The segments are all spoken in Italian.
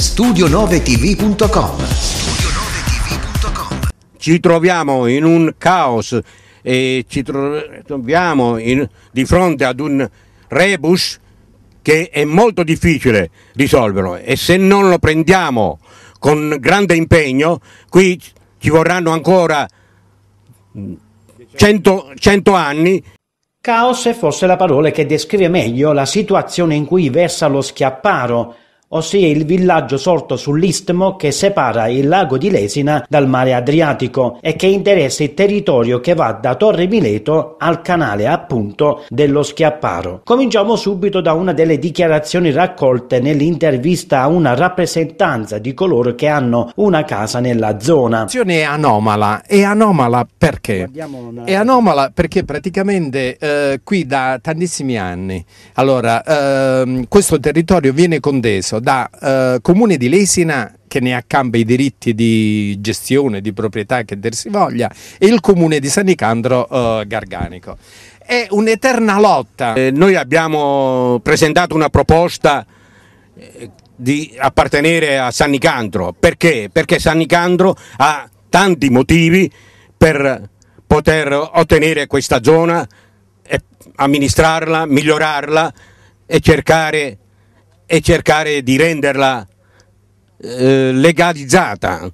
studio9tv.com. Ci troviamo in un caos e ci troviamo in, di fronte ad un rebus che è molto difficile risolverlo e se non lo prendiamo con grande impegno qui ci vorranno ancora 100, mm, 100 anni Caos è forse la parola che descrive meglio la situazione in cui versa lo schiapparo, ossia il villaggio sorto sull'istmo che separa il lago di Lesina dal mare Adriatico e che interessa il territorio che va da Torre Mileto al canale appunto dello Schiapparo. Cominciamo subito da una delle dichiarazioni raccolte nell'intervista a una rappresentanza di coloro che hanno una casa nella zona. È anomala, è anomala perché? È anomala perché praticamente eh, qui da tantissimi anni allora, eh, questo territorio viene conteso da eh, comune di Lesina che ne accamba i diritti di gestione, di proprietà che dir si voglia e il comune di San Nicandro eh, Garganico. È un'eterna lotta. Eh, noi abbiamo presentato una proposta eh, di appartenere a San Nicandro, perché? Perché San Nicandro ha tanti motivi per poter ottenere questa zona, amministrarla, migliorarla e cercare e cercare di renderla eh, legalizzata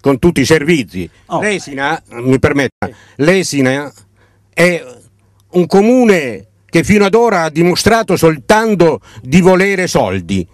con tutti i servizi. Oh. Lesina, mi permetta, Lesina è un comune che fino ad ora ha dimostrato soltanto di volere soldi,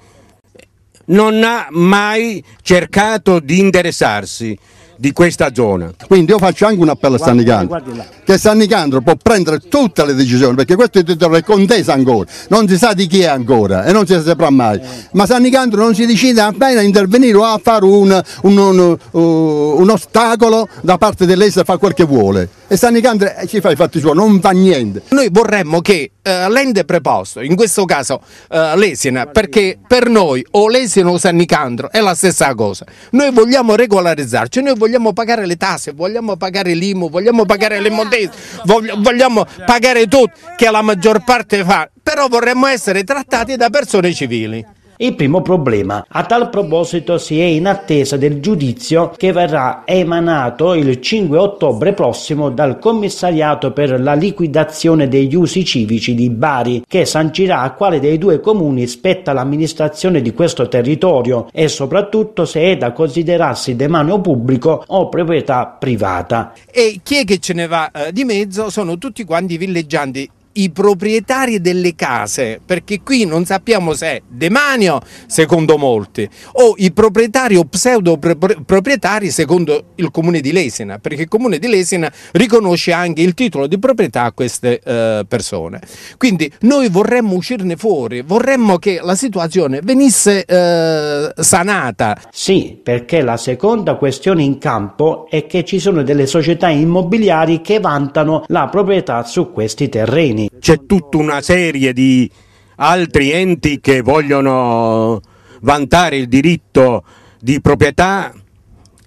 non ha mai cercato di interessarsi di questa zona. Quindi io faccio anche un appello a San Nicandro, che San Nicandro può prendere tutte le decisioni, perché questo territorio è contesa ancora, non si sa di chi è ancora e non si saprà mai, eh. ma San Nicandro non si decide appena a intervenire o a fare un, un, un, un ostacolo da parte dell'estero, fa quel che vuole e sta negando eh, ci fa i fatti suoi, non fa niente. Noi vorremmo che uh, l'ente preposto, in questo caso uh, l'Esina, perché per noi o l'Esina o San Nicandro è la stessa cosa. Noi vogliamo regolarizzarci, noi vogliamo pagare le tasse, vogliamo pagare l'IMU, vogliamo pagare le montese, vogliamo, vogliamo pagare tutto che la maggior parte fa, però vorremmo essere trattati da persone civili il primo problema. A tal proposito si è in attesa del giudizio che verrà emanato il 5 ottobre prossimo dal commissariato per la liquidazione degli usi civici di Bari, che sancirà a quale dei due comuni spetta l'amministrazione di questo territorio e soprattutto se è da considerarsi demanio pubblico o proprietà privata. E chi è che ce ne va eh, di mezzo sono tutti quanti i villeggianti i proprietari delle case, perché qui non sappiamo se è demanio, secondo molti, o i proprietari o pseudo proprietari, secondo il comune di Lesina, perché il comune di Lesina riconosce anche il titolo di proprietà a queste eh, persone. Quindi noi vorremmo uscirne fuori, vorremmo che la situazione venisse eh, sanata. Sì, perché la seconda questione in campo è che ci sono delle società immobiliari che vantano la proprietà su questi terreni Comuni, c'è tutta una serie di altri enti che vogliono vantare il diritto di proprietà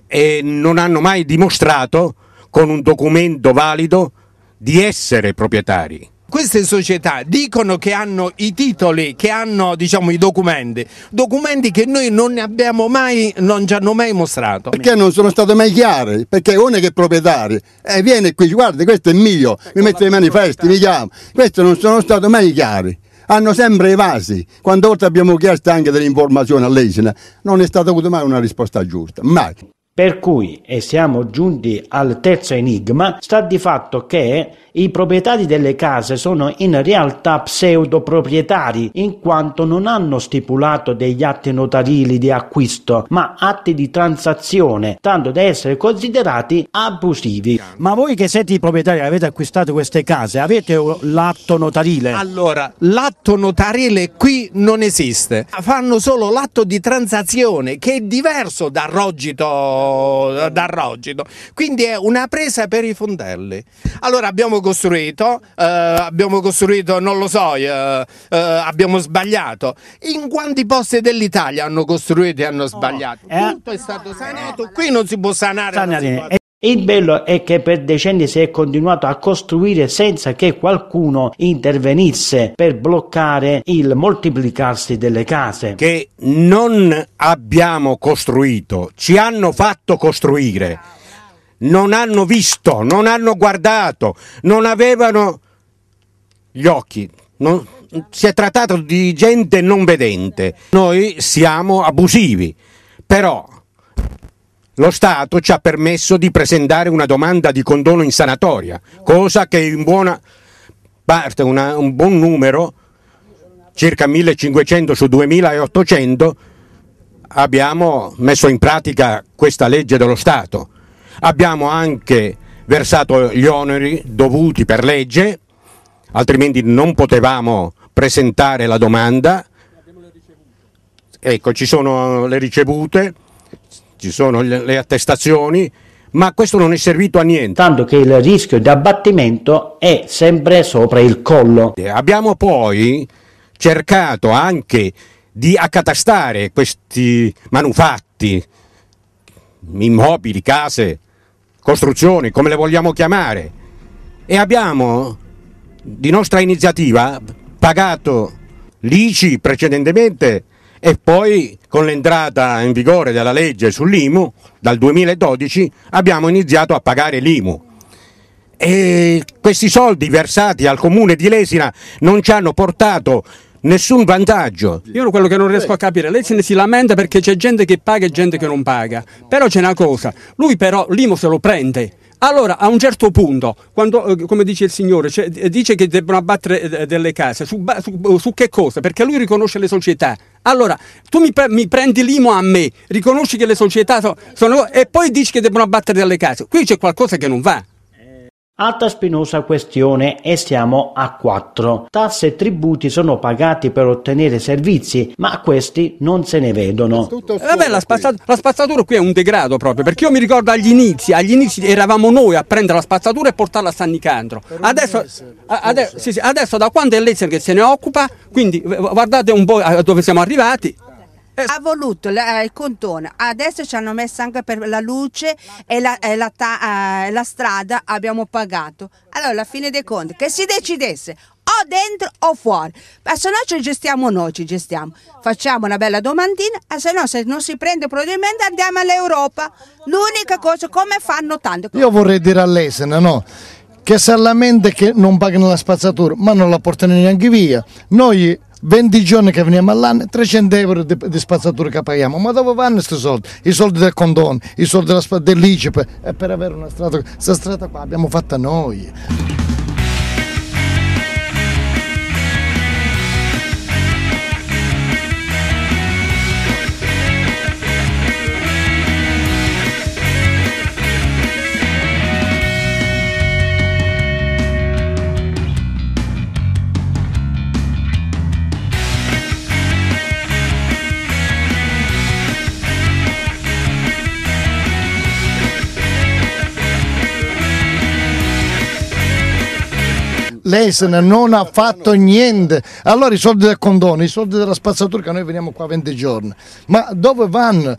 e non hanno mai dimostrato con un documento valido di essere proprietari queste società dicono che hanno i titoli, che hanno diciamo, i documenti, documenti che noi non ne abbiamo mai, non ci hanno mai mostrato. Perché non sono state mai chiare? Perché uno che è proprietario e eh, viene qui, guarda questo è mio, eh, mi mette i manifesti, mi chiamo. questi non sono stati mai chiari. Hanno sempre evasi. Quante volte abbiamo chiesto anche delle informazioni all'Esina, non è stata avuta mai una risposta giusta. Mai. Per cui, e siamo giunti al terzo enigma, sta di fatto che i proprietari delle case sono in realtà pseudoproprietari, in quanto non hanno stipulato degli atti notarili di acquisto, ma atti di transazione, tanto da essere considerati abusivi. Ma voi che siete i proprietari, e avete acquistato queste case, avete l'atto notarile? Allora, l'atto notarile qui non esiste, fanno solo l'atto di transazione, che è diverso dal rogito filo d'arrogito. Quindi è una presa per i fondelli. Allora abbiamo costruito, eh, abbiamo costruito, non lo so, eh, eh, abbiamo sbagliato. In quanti posti dell'Italia hanno costruito e hanno oh. sbagliato? Eh? Tutto è stato sanato, qui non si può sanare. Il bello è che per decenni si è continuato a costruire senza che qualcuno intervenisse per bloccare il moltiplicarsi delle case. Che non abbiamo costruito, ci hanno fatto costruire. Non hanno visto, non hanno guardato, non avevano gli occhi. Non... si è trattato di gente non vedente. Noi siamo abusivi, però lo Stato ci ha permesso di presentare una domanda di condono in sanatoria, cosa che in buona parte, una, un buon numero, circa 1500 su 2800, abbiamo messo in pratica questa legge dello Stato. Abbiamo anche versato gli oneri dovuti per legge, altrimenti non potevamo presentare la domanda. Ecco, ci sono le ricevute ci sono le attestazioni, ma questo non è servito a niente. Tanto che il rischio di abbattimento è sempre sopra il collo. Abbiamo poi cercato anche di accatastare questi manufatti, immobili, case, costruzioni, come le vogliamo chiamare, e abbiamo di nostra iniziativa pagato l'ICI precedentemente e poi con l'entrata in vigore della legge sull'IMU dal 2012 abbiamo iniziato a pagare l'IMU. E questi soldi versati al comune di Lesina non ci hanno portato nessun vantaggio. Io quello che non riesco a capire, lei se ne si lamenta perché c'è gente che paga e gente che non paga, però c'è una cosa, lui però l'IMU se lo prende allora, a un certo punto, quando, eh, come dice il Signore, cioè, eh, dice che debbono abbattere eh, delle case, su, su, boh, su, che cosa? Perché lui riconosce le società. Allora, tu mi, mi prendi l'imo a me, riconosci che le società so, sono... e poi dici che debbono abbattere delle case. Qui c'è qualcosa che non va. Altra spinosa questione e siamo a 4. Tasse e tributi sono pagati per ottenere servizi, ma questi non se ne vedono. Eh, vabbè, la, spazza- la, spazzatura qui è un degrado proprio, perché io mi ricordo agli inizi, agli inizi eravamo noi a prendere la spazzatura e portarla a San Nicandro. Adesso, adesso, sì, sì, adesso da quando è l'Ezer che se ne occupa, quindi eh, guardate un po' dove siamo arrivati. Eh, ha voluto la, eh, il condono. Adesso ci hanno messo anche per la luce e la, e la, ta, eh, la strada abbiamo pagato. Allora, alla fine dei conti, che si decidesse o dentro o fuori. Ma se no ci gestiamo noi, ci gestiamo. Facciamo una bella domandina, e se no se non si prende probabilmente andiamo all'Europa. L'unica cosa, come fanno tante Io vorrei dire all'Esena, no? Che si lamenta che non pagano la spazzatura, ma non la portano neanche via. Noi 20 giorni che veniamo all'anno, 300 euro di, di spazzatura che paghiamo. Ma dove vanno questi soldi? I soldi del condono, i soldi dell'ICEP, eh, per avere una strada, questa strada qua l'abbiamo fatta noi. l'ESN non ha fatto niente. Allora i soldi del condono, i soldi della spazzatura che noi veniamo qua 20 giorni, ma dove vanno?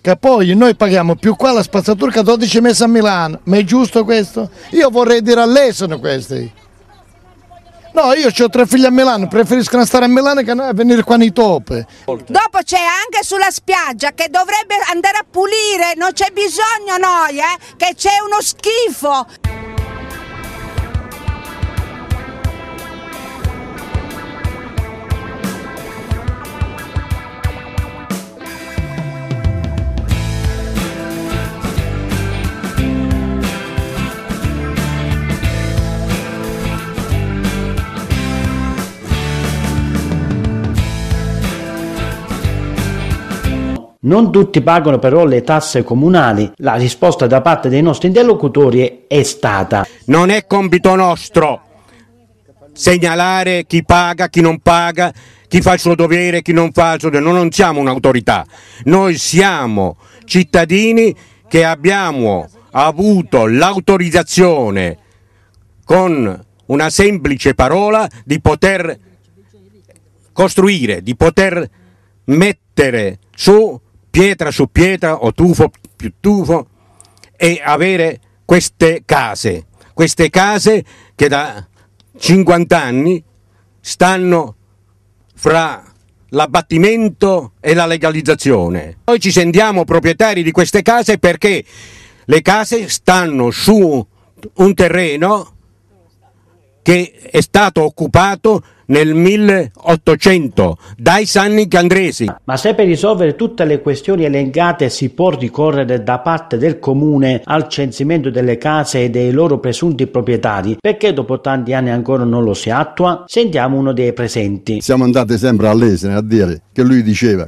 Che poi noi paghiamo più qua la spazzatura 12 mesi a Milano, ma è giusto questo? Io vorrei dire all'ESN questi. No, io ho tre figli a Milano, preferiscono stare a Milano che a venire qua nei tope. Dopo c'è anche sulla spiaggia che dovrebbe andare a pulire, non c'è bisogno noi, eh, che c'è uno schifo. Non tutti pagano però le tasse comunali. La risposta da parte dei nostri interlocutori è stata Non è compito nostro segnalare chi paga, chi non paga, chi fa il suo dovere, chi non fa il suo dovere. Noi non siamo un'autorità, noi siamo cittadini che abbiamo avuto l'autorizzazione con una semplice parola di poter costruire, di poter mettere su pietra su pietra o tufo più tufo e avere queste case, queste case che da 50 anni stanno fra l'abbattimento e la legalizzazione. Noi ci sentiamo proprietari di queste case perché le case stanno su un terreno che è stato occupato nel 1800 dai Sanni Candresi. Ma se per risolvere tutte le questioni elencate si può ricorrere da parte del comune al censimento delle case e dei loro presunti proprietari, perché dopo tanti anni ancora non lo si attua? Sentiamo uno dei presenti. Siamo andati sempre all'Esene a dire che lui diceva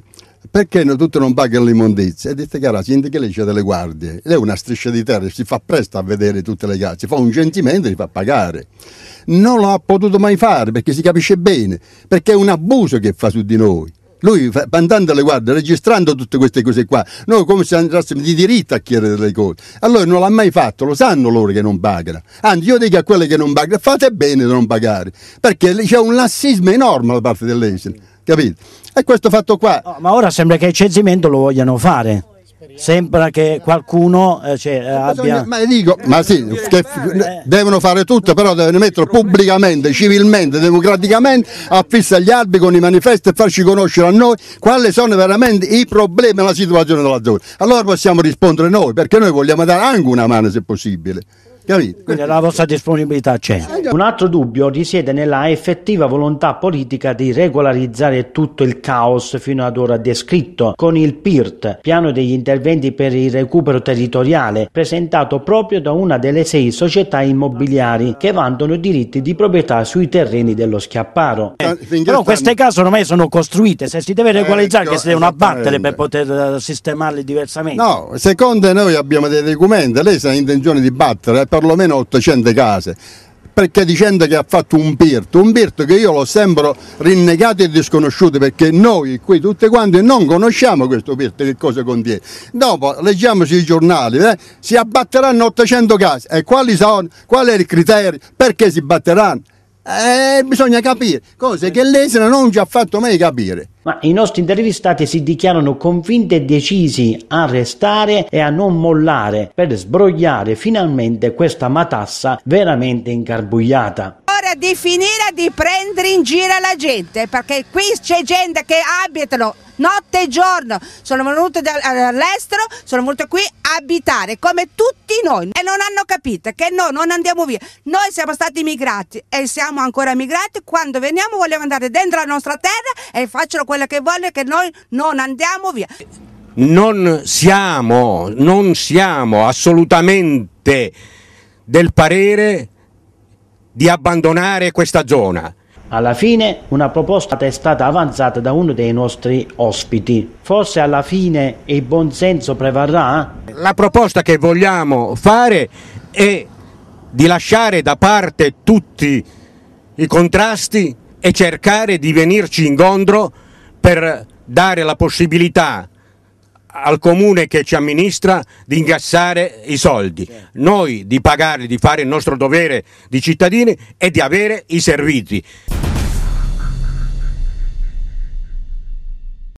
perché no, tu non paghi l'immondizia? E dite cara, senti che lei c'è delle guardie, lei è una striscia di terra, si fa presto a vedere tutte le case, fa un gentimento e li fa pagare. Non lo ha potuto mai fare perché si capisce bene, perché è un abuso che fa su di noi. Lui, andando alle guardie, registrando tutte queste cose qua, noi come se andassimo di diritto a chiedere delle cose. Allora non l'ha mai fatto, lo sanno loro che non pagano. Anzi, io dico a quelli che non pagano, fate bene di non pagare, perché c'è un lassismo enorme da parte dell'Esina capito? E questo fatto qua. No, ma ora sembra che il censimento lo vogliano fare. Sembra che qualcuno eh, cioè, eh, ma abbia. Ma dico, ma sì, eh, che eh, devono fare tutto, però devono metterlo pubblicamente, civilmente, democraticamente a fissa gli albi con i manifesti e farci conoscere a noi quali sono veramente i problemi e la situazione della zona. Allora possiamo rispondere noi, perché noi vogliamo dare anche una mano se possibile. Capito? Quindi la vostra disponibilità c'è. Un altro dubbio risiede nella effettiva volontà politica di regolarizzare tutto il caos fino ad ora descritto con il PIRT, piano degli interventi per il recupero territoriale, presentato proprio da una delle sei società immobiliari che vantano diritti di proprietà sui terreni dello Schiapparo. Eh, però queste case ormai sono costruite, se si deve eh, regolarizzare ecco, che si devono abbattere per poter eh, sistemarle diversamente. No, secondo noi abbiamo dei documenti, lei se ha intenzione di battere, eh, perlomeno 800 case perché dicendo che ha fatto un birto, un birto che io l'ho sempre rinnegato e disconosciuto perché noi qui tutti quanti non conosciamo questo birto che cosa contiene. Dopo leggiamo sui giornali, eh, si abbatteranno 800 case e quali sono, qual è il criterio, perché si batteranno? Eh, bisogna capire cose che l'ESRA non ci ha fatto mai capire. Ma i nostri intervistati si dichiarano convinti e decisi a restare e a non mollare per sbrogliare finalmente questa matassa veramente incarbugliata allora di finire di prendere in giro la gente, perché qui c'è gente che abitano notte e giorno, sono venute dall'estero, sono venute qui a abitare come tutti noi e non hanno capito che noi non andiamo via, noi siamo stati migrati e siamo ancora migrati, quando veniamo vogliamo andare dentro la nostra terra e facciano quello che vogliono che noi non andiamo via. Non siamo, non siamo assolutamente del parere di abbandonare questa zona. Alla fine una proposta è stata avanzata da uno dei nostri ospiti. Forse alla fine il buonsenso prevarrà? La proposta che vogliamo fare è di lasciare da parte tutti i contrasti e cercare di venirci incontro per dare la possibilità al comune che ci amministra di ingassare i soldi, noi di pagare, di fare il nostro dovere di cittadini e di avere i servizi.